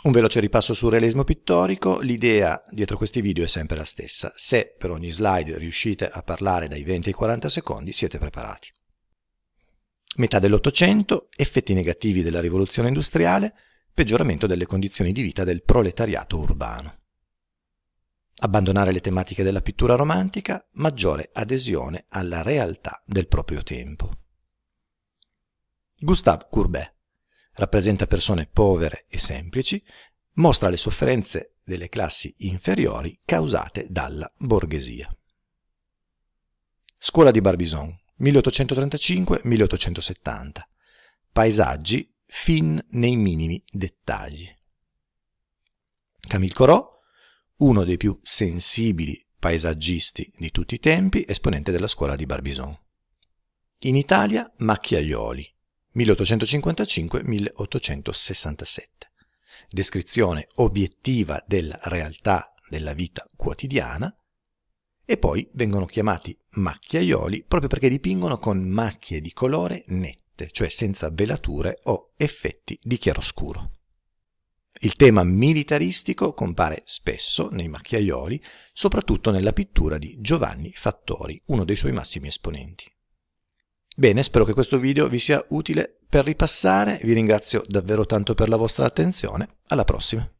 Un veloce ripasso sul realismo pittorico, l'idea dietro questi video è sempre la stessa, se per ogni slide riuscite a parlare dai 20 ai 40 secondi siete preparati. Metà dell'Ottocento, effetti negativi della rivoluzione industriale, peggioramento delle condizioni di vita del proletariato urbano. Abbandonare le tematiche della pittura romantica, maggiore adesione alla realtà del proprio tempo. Gustave Courbet rappresenta persone povere e semplici, mostra le sofferenze delle classi inferiori causate dalla borghesia. Scuola di Barbizon, 1835-1870. Paesaggi fin nei minimi dettagli. Camille Corot, uno dei più sensibili paesaggisti di tutti i tempi, esponente della scuola di Barbizon. In Italia Macchiaioli, 1855-1867. Descrizione obiettiva della realtà della vita quotidiana e poi vengono chiamati macchiaioli proprio perché dipingono con macchie di colore nette, cioè senza velature o effetti di chiaroscuro. Il tema militaristico compare spesso nei macchiaioli, soprattutto nella pittura di Giovanni Fattori, uno dei suoi massimi esponenti. Bene, spero che questo video vi sia utile per ripassare, vi ringrazio davvero tanto per la vostra attenzione, alla prossima!